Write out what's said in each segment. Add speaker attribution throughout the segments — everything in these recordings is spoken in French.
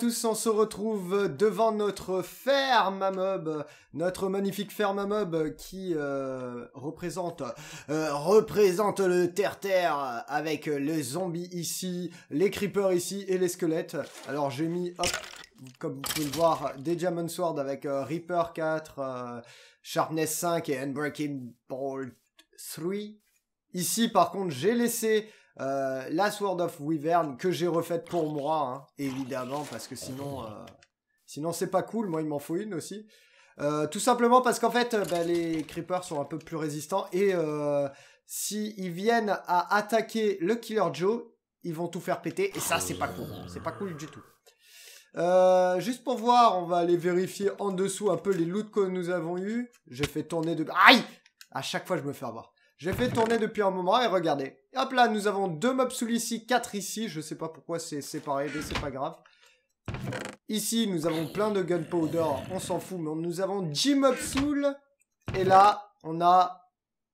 Speaker 1: tous, on se retrouve devant notre ferme à mobs notre magnifique ferme à qui euh, représente euh, représente le terre-terre avec le zombie ici, les creepers ici et les squelettes. Alors j'ai mis, hop, comme vous pouvez le voir, des Diamond Sword avec euh, Reaper 4, Sharpness 5 et Unbreaking Bolt 3. Ici par contre j'ai laissé euh, la Sword of Wyvern que j'ai refaite pour moi, hein, évidemment, parce que sinon, euh, sinon c'est pas cool. Moi, il m'en faut une aussi. Euh, tout simplement parce qu'en fait, bah, les creepers sont un peu plus résistants et s'ils si viennent à attaquer le Killer Joe, ils vont tout faire péter et ça, c'est pas cool. C'est pas cool du tout. juste pour voir, on va aller vérifier en dessous un peu les loots que nous avons eu. J'ai fait tourner de... Aïe À chaque fois, je me fais avoir. J'ai fait tourner depuis un moment et regardez. Hop là, nous avons deux mobsouls ici, quatre ici. Je sais pas pourquoi c'est séparé, mais c'est pas grave. Ici, nous avons plein de gunpowder, on s'en fout, mais nous avons 10 mobsouls. Et là, on a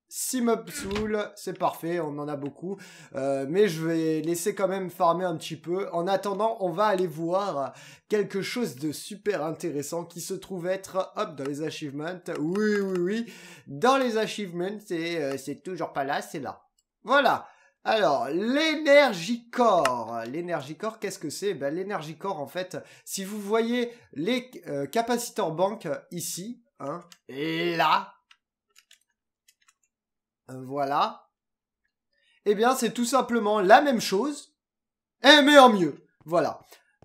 Speaker 1: 6 mobsouls, c'est parfait, on en a beaucoup. Euh, mais je vais laisser quand même farmer un petit peu. En attendant, on va aller voir quelque chose de super intéressant qui se trouve être, hop, dans les achievements. Oui, oui, oui, dans les achievements, c'est, euh, c'est toujours pas là, c'est là. Voilà. Alors, l'énergie l'énergie corps, qu'est-ce que c'est ben, corps en fait, si vous voyez les euh, capaciteurs banques ici, et hein, là, voilà, eh bien, c'est tout simplement la même chose, et mais en mieux. Voilà.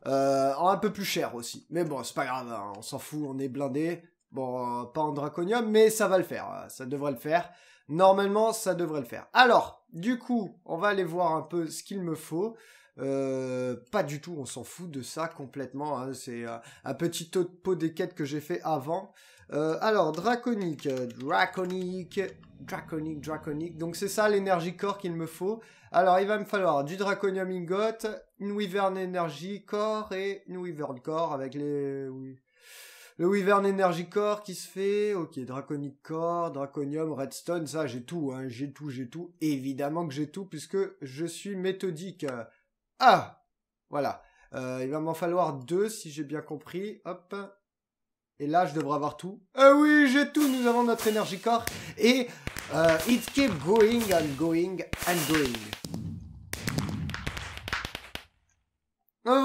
Speaker 1: Euh, un peu plus cher aussi. Mais bon, c'est pas grave, hein, on s'en fout, on est blindé. Bon, euh, pas en draconium, mais ça va le faire. Euh, ça devrait le faire. Normalement, ça devrait le faire. Alors, du coup, on va aller voir un peu ce qu'il me faut. Euh, pas du tout, on s'en fout de ça complètement. Hein. C'est euh, un petit taux de pot des quêtes que j'ai fait avant. Euh, alors, draconique, draconique, draconique, draconique. Donc c'est ça l'énergie corps qu'il me faut. Alors il va me falloir du draconium ingot, une wyvern energy corps et une wyvern corps avec les... Le Wyvern Energy Core qui se fait, ok, Draconic Core, Draconium, Redstone, ça j'ai tout, hein, j'ai tout, j'ai tout, évidemment que j'ai tout puisque je suis méthodique. Ah Voilà, euh, il va m'en falloir deux si j'ai bien compris, hop, et là je devrais avoir tout. Ah oui, j'ai tout, nous avons notre Energy Core, et euh, it keep going and going and going.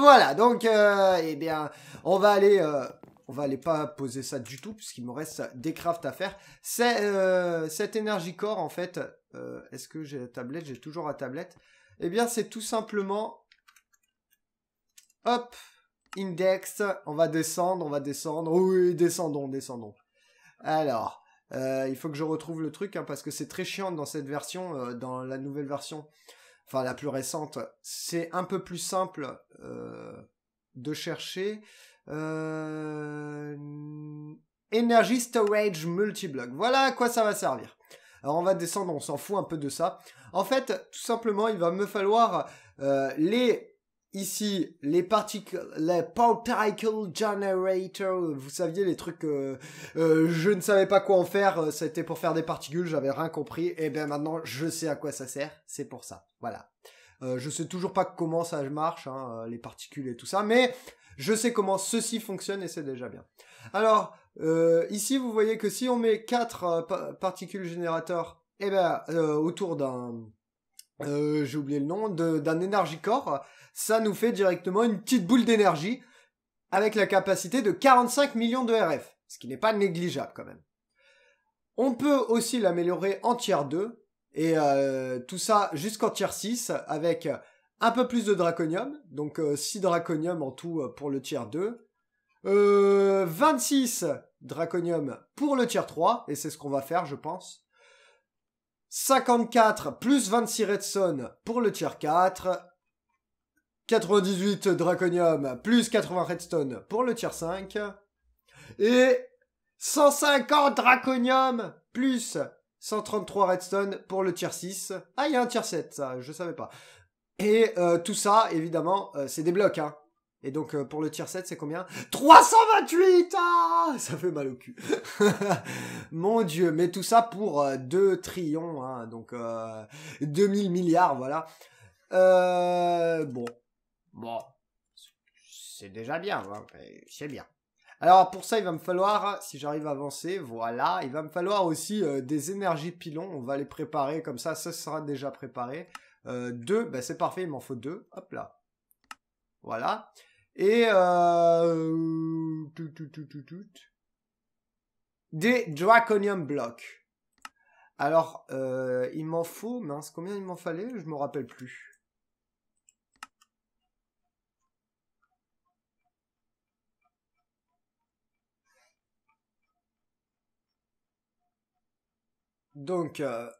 Speaker 1: Voilà, donc, euh, eh bien, on va aller on va aller pas poser ça du tout puisqu'il me reste des crafts à faire. C'est cette euh, cet énergie corps en fait. Euh, est-ce que j'ai la tablette J'ai toujours la tablette. Eh bien, c'est tout simplement hop index. On va descendre, on va descendre. Oui, descendons, descendons. Alors, euh, il faut que je retrouve le truc hein, parce que c'est très chiant dans cette version, dans la nouvelle version, enfin la plus récente. C'est un peu plus simple de chercher. Euh... Energy Storage Multi-Block. Voilà à quoi ça va servir. Alors on va descendre, on s'en fout un peu de ça. En fait, tout simplement, il va me falloir euh, les ici les particules, les particle generator. Vous saviez les trucs, euh, euh, je ne savais pas quoi en faire. C'était pour faire des particules, j'avais rien compris. Et eh bien maintenant, je sais à quoi ça sert. C'est pour ça. Voilà. Euh, je sais toujours pas comment ça marche, hein, les particules et tout ça, mais je sais comment ceci fonctionne et c'est déjà bien. Alors, euh, ici, vous voyez que si on met quatre euh, particules générateurs eh ben, euh, autour d'un... J'ai oublié le nom, d'un énergie corps, ça nous fait directement une petite boule d'énergie avec la capacité de 45 millions de RF, ce qui n'est pas négligeable quand même. On peut aussi l'améliorer en tiers 2, et tout ça jusqu'en tiers 6, avec un peu plus de draconium, donc 6 euh, draconium en tout euh, pour le tiers 2. 26 Draconium pour le tier 3, et c'est ce qu'on va faire, je pense. 54 plus 26 Redstone pour le tier 4. 98 Draconium plus 80 Redstone pour le tier 5. Et 150 Draconium plus 133 Redstone pour le tier 6. Ah, il y a un tiers 7, ça, je savais pas. Et euh, tout ça, évidemment, euh, c'est des blocs. Hein. Et donc, euh, pour le tier 7, c'est combien 328 ah Ça fait mal au cul. Mon Dieu, mais tout ça pour 2 trillions, hein, donc 2000 milliards, voilà. bon, bon, c'est déjà bien, hein, c'est bien. Alors pour ça, il va me falloir, si j'arrive à avancer, voilà, il va me falloir aussi des énergies pilons, on va les préparer comme ça, ça sera déjà préparé. 2, euh, bah, c'est parfait, il m'en faut deux. Hop là. Voilà. Et euh, tout, tout, tout, des Draconium Blocks. Alors, euh, il m'en faut, mince, combien il m'en fallait Je me rappelle plus. Donc, euh,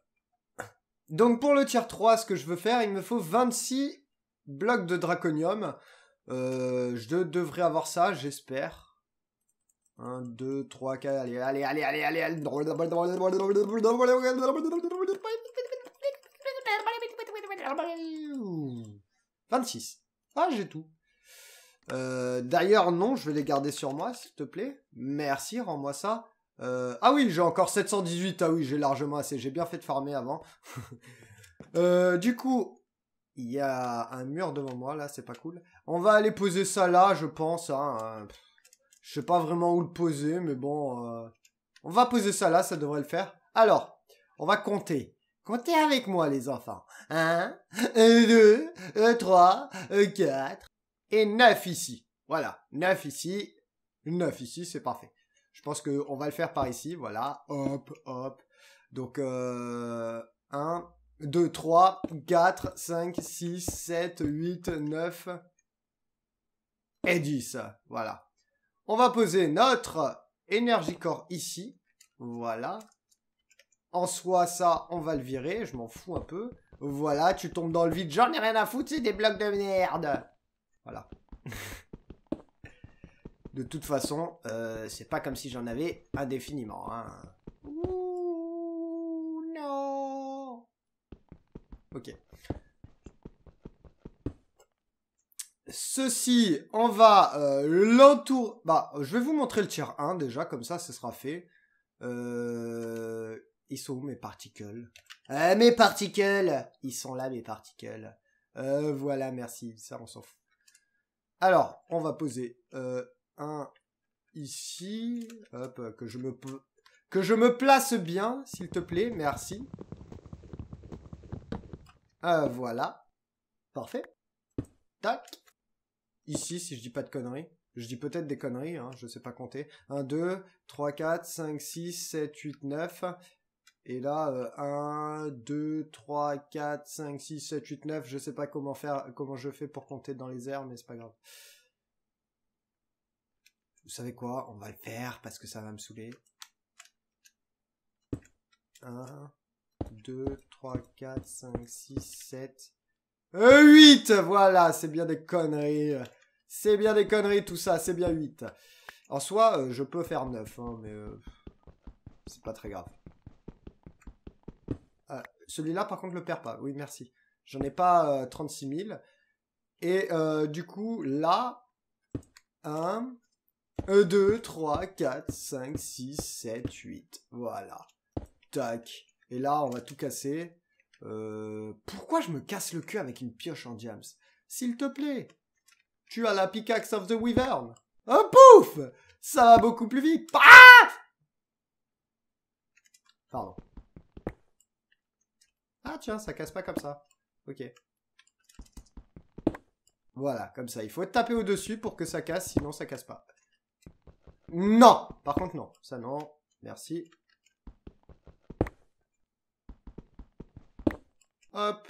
Speaker 1: donc pour le tier 3, ce que je veux faire, il me faut 26 blocs de draconium. Euh, je devrais avoir ça, j'espère. 1, 2, 3, 4, allez, allez, allez, allez, allez, 26. Ah, j'ai tout. Euh, d'ailleurs, non, je vais les garder sur moi, s'il te plaît. Merci, rends-moi ça. Euh, ah oui, j'ai encore 718. Ah oui, j'ai largement assez. J'ai bien fait de farmer avant. Euh, du coup, il y a un mur devant moi, là, c'est pas cool. On va aller poser ça là, je pense. Hein. Euh, je sais pas vraiment où le poser, mais bon. On va poser ça là, ça devrait le faire. Alors, on va compter. Comptez avec moi, les enfants. 1, 2, 3, 4 et 9 ici. Voilà, 9 ici. 9 ici, c'est parfait. Je pense qu'on va le faire par ici, voilà. Hop, hop. Donc, 1, 2, 3, 4, 5, 6, 7, 8, 9 et 10. Voilà. On va poser notre Energy Core ici. Voilà. En soi, ça, on va le virer. Je m'en fous un peu. Voilà, tu tombes dans le vide. J'en ai rien à foutre, c'est des blocs de merde. Voilà. De toute façon, euh, c'est pas comme si j'en avais indéfiniment. Hein. non Ok. Ceci, on va euh, l'entour... Bah, je vais vous montrer le tiers 1 déjà, comme ça, ce sera fait. Euh... Ils sont où mes particules euh, Mes particules Ils sont là, mes particules. Euh, voilà, merci, ça, on s'en fout. Alors, on va poser ici. Hop, que je me, que je me place bien, s'il te plaît. Merci. Euh, voilà. Parfait. Tac. Ici, si je dis pas de conneries. Je dis peut-être des conneries, hein, je sais pas compter. 1, 2, 3, 4, 5, 6, 7, 8, 9. Et là, 1, 2, 3, 4, 5, 6, 7, 8, 9. Je sais pas comment faire, comment je fais pour compter dans les airs, mais c'est pas grave vous savez quoi, on va le faire parce que ça va me saouler. 1, 2, 3, 4, 5, 6, 7, 8 Voilà, c'est bien des conneries. C'est bien des conneries tout ça, c'est bien 8. En soi, euh, je peux faire 9, hein, mais euh, c'est pas très grave. Euh, celui-là, par contre, le perds pas. Oui, merci. J'en ai pas 36 000. Et du coup, là, 1, 1, 2, 3, 4, 5, 6, 7, 8. Voilà. Tac. Et là, on va tout casser. Euh, pourquoi je me casse le cul avec une pioche en jams S'il te plaît, tu as la pickaxe of the wyvern. Un pouf Ça va beaucoup plus vite. Ah Pardon. Ah tiens, ça casse pas comme ça. Ok. Voilà, comme ça. Il faut taper au-dessus pour que ça casse, sinon ça casse pas. Non Par contre, non. Ça, non. Merci. Hop.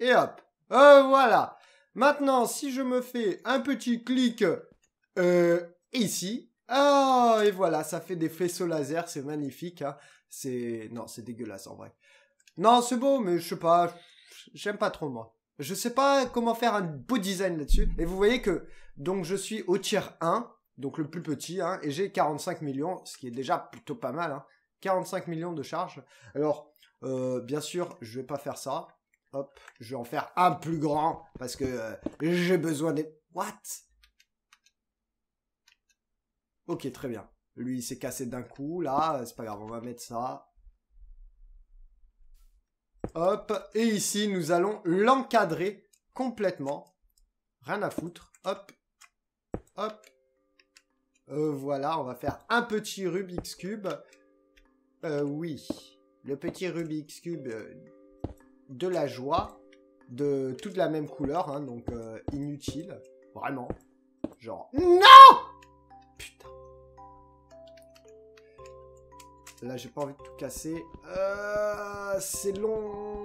Speaker 1: Et hop. Euh, voilà. Maintenant, si je me fais un petit clic euh, ici. Ah, et voilà, ça fait des faisceaux laser. C'est magnifique. Hein. C'est... Non, c'est dégueulasse en vrai. Non, c'est beau, mais je sais pas. J'aime pas trop, moi. Je sais pas comment faire un beau design là-dessus. Et vous voyez que, donc, je suis au tiers 1 donc le plus petit, hein, et j'ai 45 millions, ce qui est déjà plutôt pas mal, 45 hein. millions de charges. Alors, euh, bien sûr, je vais pas faire ça. Hop, je vais en faire un plus grand, parce que euh, j'ai besoin des... What Ok, très bien. Lui, il s'est cassé d'un coup, là, euh, c'est pas grave, on va mettre ça. Hop, et ici, nous allons l'encadrer complètement. Rien à foutre. Hop, hop, euh, voilà, on va faire un petit Rubik's Cube. Euh, oui, le petit Rubik's Cube euh, de la joie, de toute la même couleur, hein, donc euh, inutile, vraiment. Genre, non Putain. Là, j'ai pas envie de tout casser. C'est long.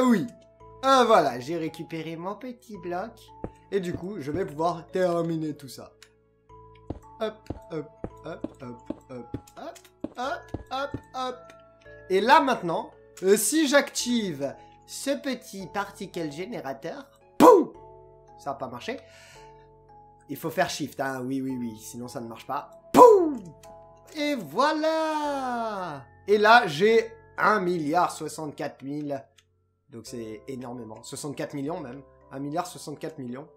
Speaker 1: Ah oui Ah voilà, j'ai récupéré mon petit bloc. Et du coup, je vais pouvoir terminer tout ça. Hop, hop, hop, hop, hop, hop, hop, hop, hop. Et là maintenant, euh, si j'active ce petit particle générateur, poum Ça n'a pas marché. Il faut faire shift, hein, oui, oui, oui, sinon ça ne marche pas. Poum Et voilà Et là, j'ai 1 milliard 64 000 donc c'est énormément. 64 millions même. 1 milliard 64 millions.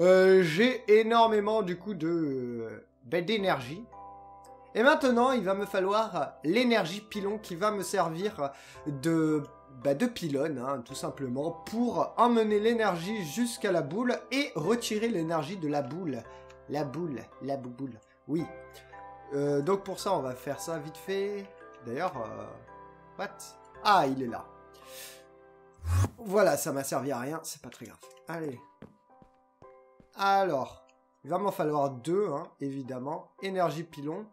Speaker 1: Euh, j'ai énormément du coup de euh, d'énergie. Et maintenant, il va me falloir l'énergie pilon qui va me servir de, bah, de pylône, hein, tout simplement, pour emmener l'énergie jusqu'à la boule et retirer l'énergie de la boule. La boule, la boule, oui. Euh, donc pour ça, on va faire ça vite fait. D'ailleurs, what Ah, il est là. Voilà, ça m'a servi à rien, c'est pas très grave. Allez. Alors, il va m'en falloir deux, hein, évidemment. Énergie pilon,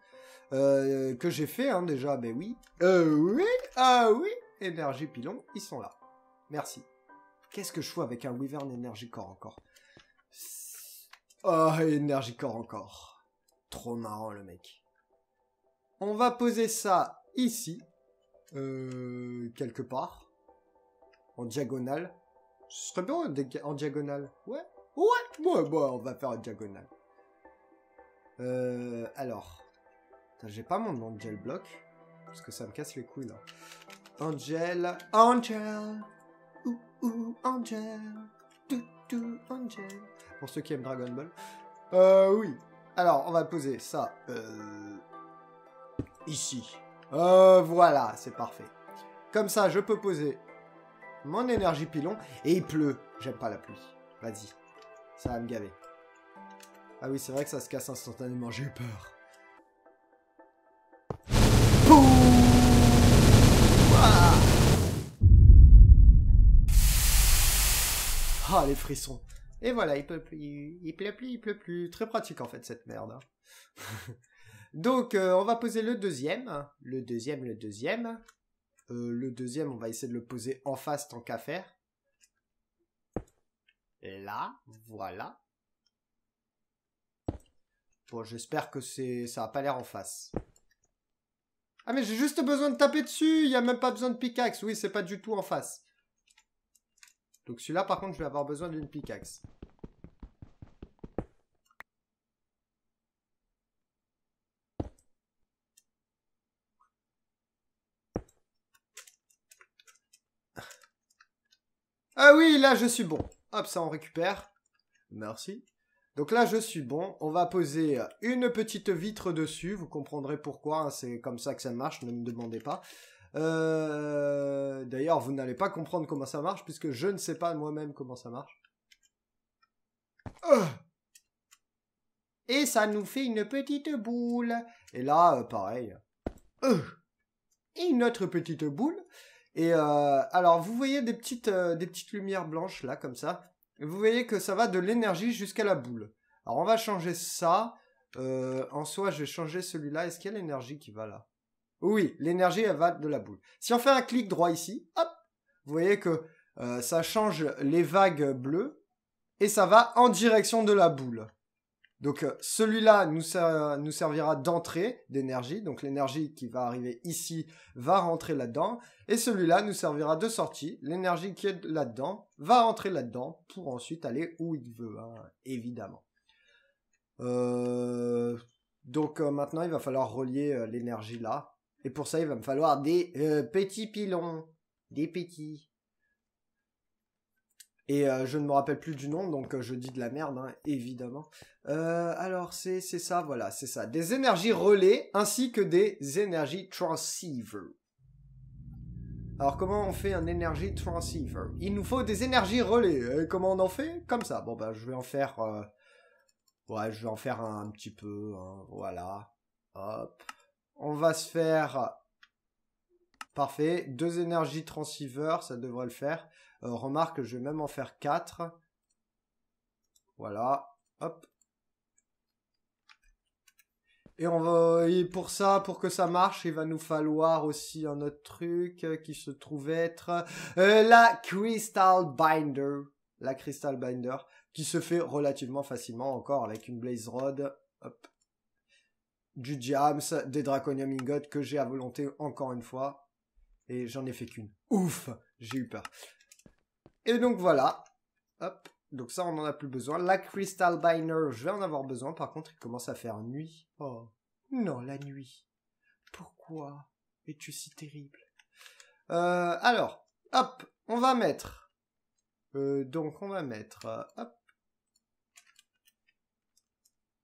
Speaker 1: euh, que j'ai fait hein, déjà, ben oui. Euh, oui, ah oui, énergie pilon, ils sont là. Merci. Qu'est-ce que je fais avec un Wyvern Energy Core encore Oh, énergie Core encore. Trop marrant le mec. On va poser ça ici, euh, quelque part en diagonale. Ce serait bien en diagonale. Ouais. Ouais, ouais, bah, on va faire en diagonale. Euh, alors. J'ai pas mon Angel Block. Parce que ça me casse les couilles, là. Angel. Angel. Ouh, ouh, Angel. Tout, tout, Angel. Pour ceux qui aiment Dragon Ball. Euh, oui. Alors, on va poser ça. Euh, ici. voilà, c'est parfait. Comme ça, je peux poser mon énergie pilon et il pleut. J'aime pas la pluie. Vas-y. Ça va me gaver. Ah oui, c'est vrai que ça se casse instantanément. J'ai eu peur. Ah, les frissons. Et voilà, il pleut plus, il pleut plus, il pleut plus. Très pratique en fait cette merde. Hein. Donc, euh, on va poser le deuxième. Le deuxième, le deuxième. Euh, le deuxième, on va essayer de le poser en face tant qu'à faire. Là, voilà. Bon, j'espère que c'est, ça n'a pas l'air en face. Ah mais j'ai juste besoin de taper dessus, il n'y a même pas besoin de pickaxe. Oui, c'est pas du tout en face. Donc celui-là, par contre, je vais avoir besoin d'une pickaxe. là, je suis bon. Hop, ça, on récupère. Merci. Donc là, je suis bon. On va poser une petite vitre dessus. Vous comprendrez pourquoi. Hein, c'est comme ça que ça marche. Ne me demandez pas. Euh, d'ailleurs, vous n'allez pas comprendre comment ça marche puisque je ne sais pas moi-même comment ça marche. Euh. et ça nous fait une petite boule. Et là, euh, pareil. et une autre petite boule. Et euh, alors, vous voyez euh, des petites, lumières blanches là, comme ça. vous voyez que ça va de l'énergie jusqu'à la boule. Alors, on va changer ça. Euh, en soi, je vais changer celui-là. Est-ce qu'il y a l'énergie qui va là Oui, l'énergie, elle va de la boule. Si on fait un clic droit ici, hop, vous voyez que ça change les vagues bleues. Et ça va en direction de la boule. Donc euh, celui-là nous, servira d'entrée d'énergie, donc l'énergie qui va arriver ici va rentrer là-dedans, et celui-là nous servira de sortie, l'énergie qui est là-dedans va rentrer là-dedans pour ensuite aller où il veut, hein, évidemment. Euh, donc euh, maintenant il va falloir relier l'énergie là, et pour ça il va me falloir des petits pilons, des petits. Et euh, je ne me rappelle plus du nom, donc euh, je dis de la merde, hein, évidemment. Euh, alors, c'est ça, voilà, c'est ça. Des énergies relais ainsi que des énergies transceivers. Alors, comment on fait un énergie transceiver Il nous faut des énergies relais. comment on en fait Comme ça. Bon, ben, je vais en faire... Ouais, je vais en faire un, petit peu. Hein, voilà. Hop. On va se faire... Parfait. Deux énergies transceivers, ça devrait le faire. Euh, remarque, je vais même en faire 4. Voilà, hop. Et, on va, pour ça, pour que ça marche, il va nous falloir aussi un autre truc euh, qui se trouve être euh, la Crystal Binder. La Crystal Binder qui se fait relativement facilement encore avec une Blaze Rod. Hop. Du Jams, des Draconium Ingot que j'ai à volonté encore une fois. Et j'en ai fait qu'une. Ouf J'ai eu peur. Et donc voilà. Hop. Donc ça, on n'en a plus besoin. La Crystal Biner, je vais en avoir besoin. Par contre, il commence à faire nuit. Oh. Non, la nuit. Pourquoi es-tu si terrible euh, Alors, hop, on va mettre... Euh, donc, on va mettre... Euh, hop.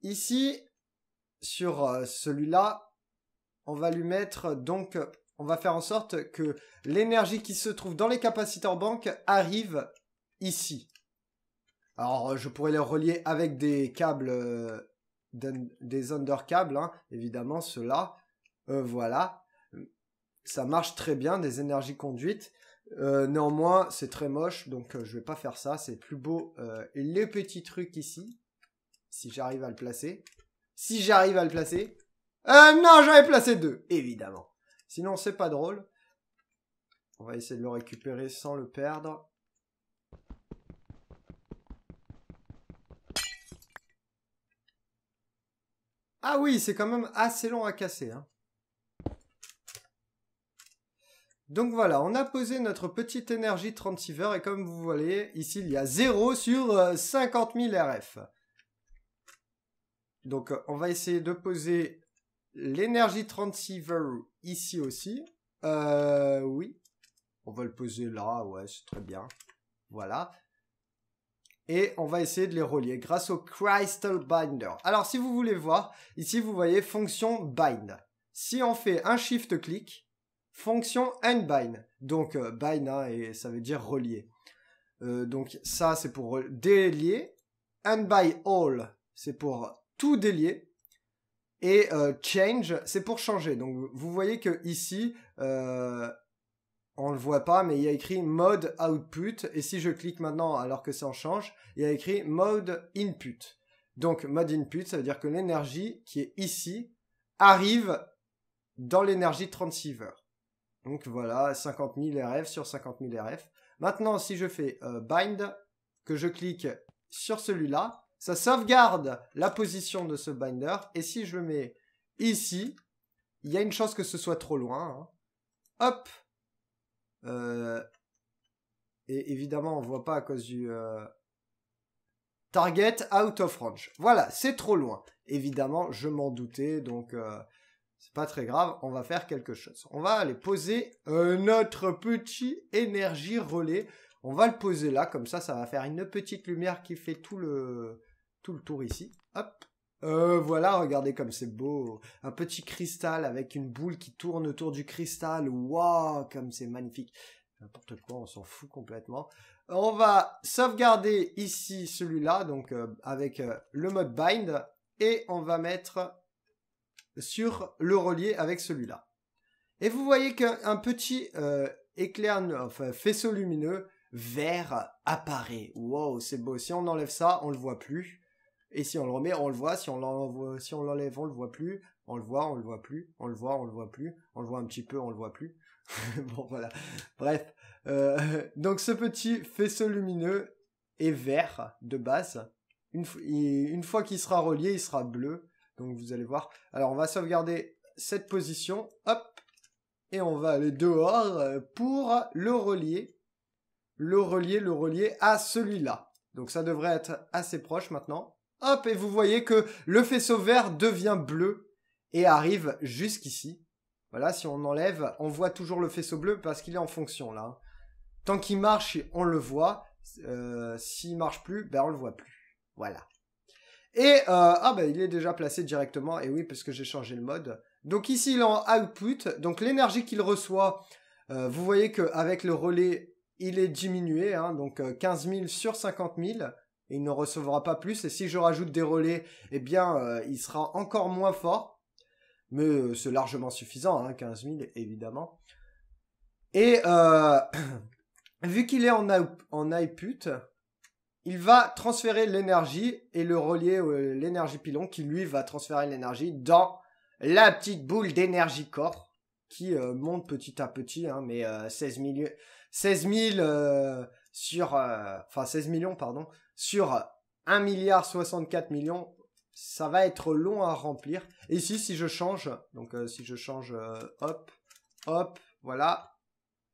Speaker 1: Ici, sur celui-là, on va lui mettre donc on va faire en sorte que l'énergie qui se trouve dans les capaciteurs banques arrive ici. Alors, euh, je pourrais les relier avec des câbles, euh, des under hein, évidemment, ceux-là. Euh, voilà. Ça marche très bien, des énergies conduites. néanmoins, c'est très moche, donc je vais pas faire ça. C'est plus beau les petits trucs ici, si j'arrive à le placer. Si j'arrive à le placer. non, j'en placé deux, évidemment. Sinon, c'est pas drôle. On va essayer de le récupérer sans le perdre. Ah oui, c'est quand même assez long à casser. Hein. Donc voilà, on a posé notre petite énergie 36 transceiver et comme vous voyez, ici il y a 0 sur 50 000 RF. Donc euh, on va essayer de poser L'énergie transceiver ici aussi. Euh, oui. On va le poser là, ouais, c'est très bien. Voilà. Et on va essayer de les relier grâce au crystal binder. Alors, si vous voulez voir, ici, vous voyez fonction bind. Si on fait un shift-click, fonction euh, bind. Donc, bind, hein, ça veut dire relier. Euh, donc, ça, c'est pour délier. And by all, c'est pour tout délier. Et euh, change, c'est pour changer. Donc vous voyez que ici, euh, on le voit pas, mais il y a écrit mode output. Et si je clique maintenant alors que ça en change, il y a écrit mode input. Donc mode input, ça veut dire que l'énergie qui est ici arrive dans l'énergie transceiver. Donc voilà, 50 000 RF sur 50 000 RF. Maintenant, si je fais euh, bind, que je clique sur celui-là, ça sauvegarde la position de ce binder. Et si je le mets ici, il y a une chance que ce soit trop loin. Hein. Hop euh, Et évidemment, on voit pas à cause du... Euh, target out of range. Voilà, c'est trop loin. Évidemment, je m'en doutais, donc euh, c'est pas très grave, on va faire quelque chose. On va aller poser un notre petit énergie relais. On va le poser là, comme ça, ça va faire une petite lumière qui fait tout le tout le tour ici. Hop. Euh, voilà, regardez comme c'est beau. Un petit cristal avec une boule qui tourne autour du cristal. Waouh, comme c'est magnifique. N'importe quoi, on s'en fout complètement. On va sauvegarder ici celui-là, donc euh, avec euh, le mode bind, et on va mettre sur le relier avec celui-là. Et vous voyez qu'un petit éclair, enfin faisceau lumineux vert apparaît. waouh, c'est beau. Si on enlève ça, on le voit plus. Et si on le remet, on le voit. Si on l'enlève, on l'enlève, le voit plus. On le voit, on le voit plus. On le voit, on le voit plus. On le voit un petit peu, on le voit plus. bon voilà. Bref. Euh, donc ce petit faisceau lumineux est vert de base. Une, une fois qu'il sera relié, il sera bleu. Donc vous allez voir. Alors on va sauvegarder cette position. Hop. Et on va aller dehors euh, pour le relier. Le relier, le relier à celui-là. Donc ça devrait être assez proche maintenant hop, et vous voyez que le faisceau vert devient bleu et arrive jusqu'ici. Voilà, si on enlève, on voit toujours le faisceau bleu parce qu'il est en fonction là. Hein. Tant qu'il marche, on le voit. Euh, S'il marche plus, ben on le voit plus. Voilà. Et euh, ah ben il est déjà placé directement. Et oui, parce que j'ai changé le mode. Donc ici il est en output. Donc l'énergie qu'il reçoit, euh, vous voyez qu'avec le relais, il est diminué. Hein. donc 15 euh, 000 sur 50 000 il ne recevra pas plus. Et si je rajoute des relais, eh bien, euh, il sera encore moins fort. Mais euh, c'est largement suffisant, hein, 15 000 évidemment. Et euh, vu qu'il est en, en iPut, il va transférer l'énergie et le relier l'énergie pilon qui lui va transférer l'énergie dans la petite boule d'énergie corps qui monte petit à petit, hein, mais 16 000, 16 000 sur, euh, enfin 16 millions, pardon, sur 1 milliard 64 millions, ça va être long à remplir. Et ici, si je change, donc euh, si je change, euh, hop, hop, voilà.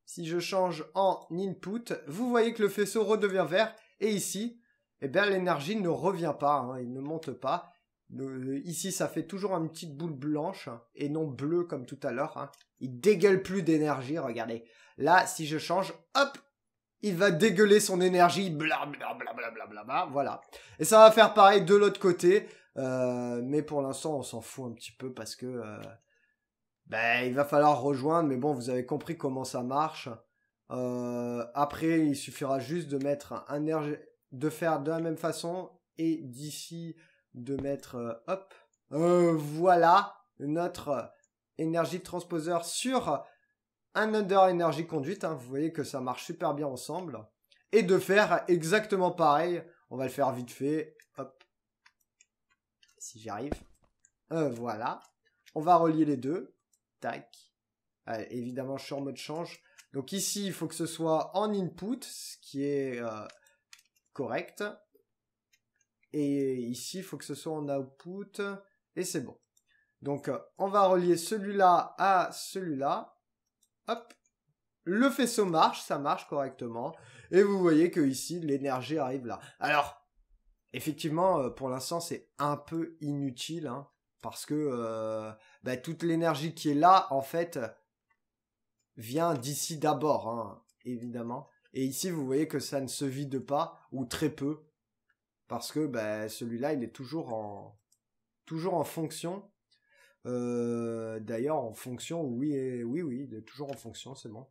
Speaker 1: Si je change en input, vous voyez que le faisceau redevient vert. Et ici, eh bien, l'énergie ne revient pas, hein, il ne monte pas. ici, ça fait toujours une petite boule blanche et non bleue comme tout à l'heure. Hein. Il dégueule plus d'énergie, regardez. Là, si je change, hop, il va dégueuler son énergie, blablabla, voilà. Et ça va faire pareil de l'autre côté, euh, mais pour l'instant, on s'en fout un petit peu parce que euh, ben, il va falloir rejoindre, mais bon, vous avez compris comment ça marche. Euh, après, il suffira juste de mettre un énergie, de faire de la même façon, et d'ici de mettre, hop, voilà, notre énergie transposeur sur un Under Energy Conduite, hein, vous voyez que ça marche super bien ensemble, et de faire exactement pareil, on va le faire vite fait, hop, si j'y arrive, euh, voilà, on va relier les deux, tac, euh, évidemment je suis en mode change, donc ici il faut que ce soit en input, ce qui est euh, correct, et ici il faut que ce soit en output, et c'est bon. Donc on va relier celui-là à celui-là, Hop. Le faisceau marche, ça marche correctement. Et vous voyez que ici, l'énergie arrive là. Alors, effectivement, euh, pour l'instant, c'est un peu inutile. Hein, parce que euh, bah, toute l'énergie qui est là, en fait, vient d'ici d'abord, hein, évidemment. Et ici, vous voyez que ça ne se vide pas, ou très peu. Parce que bah, celui-là, il est toujours en, toujours en fonction euh, d'ailleurs, en fonction, oui, oui, oui, toujours en fonction, c'est bon.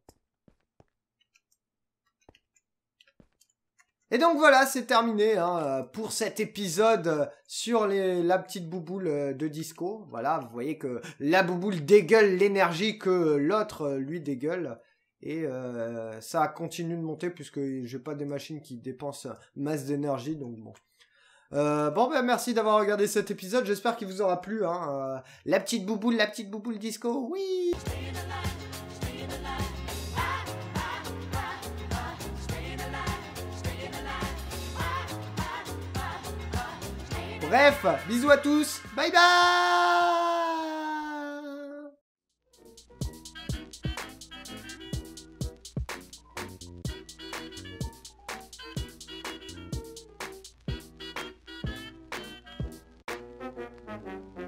Speaker 1: Et donc voilà, c'est terminé hein, pour cet épisode euh, sur la petite bouboule euh, de disco. Voilà, vous voyez que la bouboule dégueule l'énergie que l'autre lui dégueule. Et ça continue de monter puisque j'ai pas des machines qui dépensent masse d'énergie. Donc bon, euh, bon ben merci d'avoir regardé cet épisode, j'espère qu'il vous aura plu. Hein. Euh, la petite bouboule, la petite bouboule disco, oui Bref, bisous à tous, bye bye Thank you.